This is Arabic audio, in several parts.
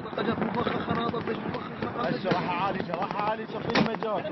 مفخخ مفخخ عالي عالي مجال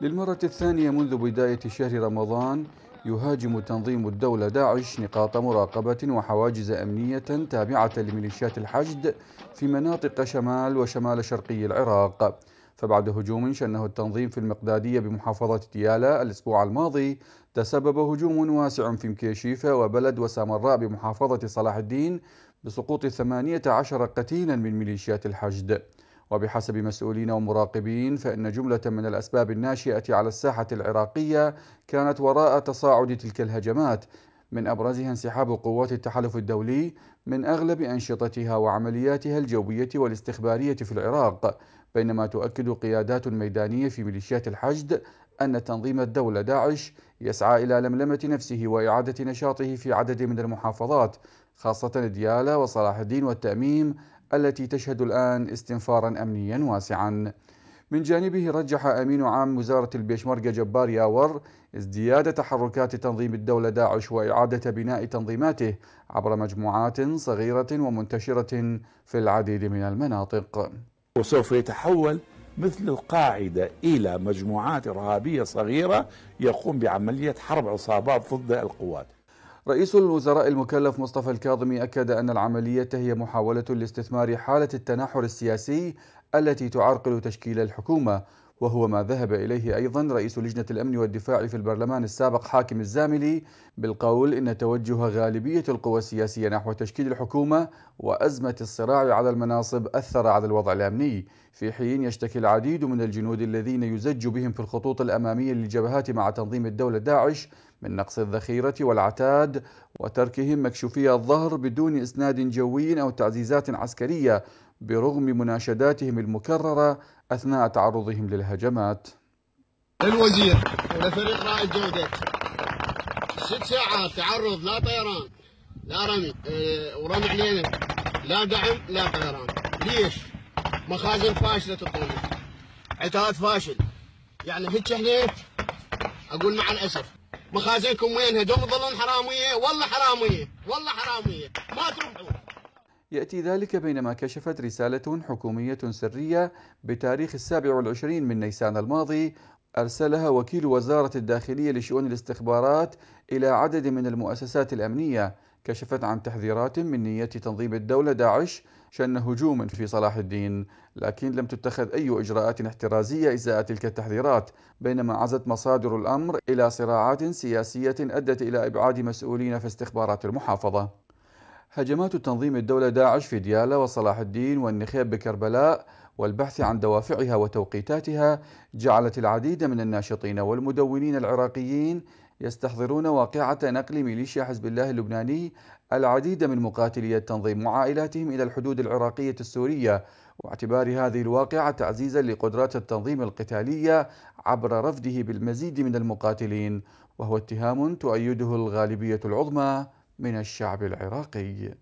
للمرة الثانية منذ بداية شهر رمضان يهاجم تنظيم الدولة داعش نقاط مراقبة وحواجز أمنية تابعة لميليشيات الحشد في مناطق شمال وشمال شرقي العراق فبعد هجوم شنه التنظيم في المقدادية بمحافظة ديالا الأسبوع الماضي تسبب هجوم واسع في مكيشيفة وبلد وسامراء بمحافظة صلاح الدين بسقوط 18 قتيلا من ميليشيات الحشد وبحسب مسؤولين ومراقبين فإن جملة من الأسباب الناشئة على الساحة العراقية كانت وراء تصاعد تلك الهجمات من أبرزها انسحاب قوات التحالف الدولي من أغلب أنشطتها وعملياتها الجوية والاستخبارية في العراق بينما تؤكد قيادات ميدانية في ميليشيات الحشد أن تنظيم الدولة داعش يسعى إلى لملمة نفسه وإعادة نشاطه في عدد من المحافظات خاصة ديالى وصلاح الدين والتأميم التي تشهد الآن استنفارا أمنيا واسعا من جانبه رجح أمين عام وزارة البيشمركة جبار ياور ازدياد تحركات تنظيم الدولة داعش وإعادة بناء تنظيماته عبر مجموعات صغيرة ومنتشرة في العديد من المناطق وسوف يتحول مثل القاعدة إلى مجموعات إرهابية صغيرة يقوم بعملية حرب عصابات ضد القوات رئيس الوزراء المكلف مصطفى الكاظمي أكد أن العملية هي محاولة لاستثمار حالة التناحر السياسي التي تعرقل تشكيل الحكومة وهو ما ذهب إليه أيضا رئيس لجنة الأمن والدفاع في البرلمان السابق حاكم الزاملي بالقول إن توجه غالبية القوى السياسية نحو تشكيل الحكومة وأزمة الصراع على المناصب أثر على الوضع الأمني في حين يشتكي العديد من الجنود الذين يزج بهم في الخطوط الأمامية للجبهات مع تنظيم الدولة داعش من نقص الذخيرة والعتاد وتركهم مكشوفي الظهر بدون إسناد جوي أو تعزيزات عسكرية برغم مناشداتهم المكررة أثناء تعرضهم للهجمات الوزير ولفريق رائد جودة ست ساعات تعرض لا طيران لا رمي اه ورمي علينا لا دعم لا طيران ليش؟ مخازن فاشلة تطلب عتاد فاشل يعني هيك احنا اقول مع الاسف مخازنكم وينها دوم تظلون حراميه والله حراميه والله حراميه ما تروحون يأتي ذلك بينما كشفت رسالة حكومية سرية بتاريخ السابع والعشرين من نيسان الماضي أرسلها وكيل وزارة الداخلية لشؤون الاستخبارات إلى عدد من المؤسسات الأمنية كشفت عن تحذيرات من نية تنظيم الدولة داعش شن هجوم في صلاح الدين لكن لم تتخذ أي إجراءات احترازية إزاء تلك التحذيرات بينما عزت مصادر الأمر إلى صراعات سياسية أدت إلى إبعاد مسؤولين في استخبارات المحافظة هجمات تنظيم الدولة داعش في ديالى وصلاح الدين والنخيب بكربلاء والبحث عن دوافعها وتوقيتاتها جعلت العديد من الناشطين والمدونين العراقيين يستحضرون واقعة نقل ميليشيا حزب الله اللبناني العديد من مقاتلي التنظيم وعائلاتهم إلى الحدود العراقية السورية واعتبار هذه الواقعة تعزيزا لقدرات التنظيم القتالية عبر رفده بالمزيد من المقاتلين وهو اتهام تؤيده الغالبية العظمى من الشعب العراقي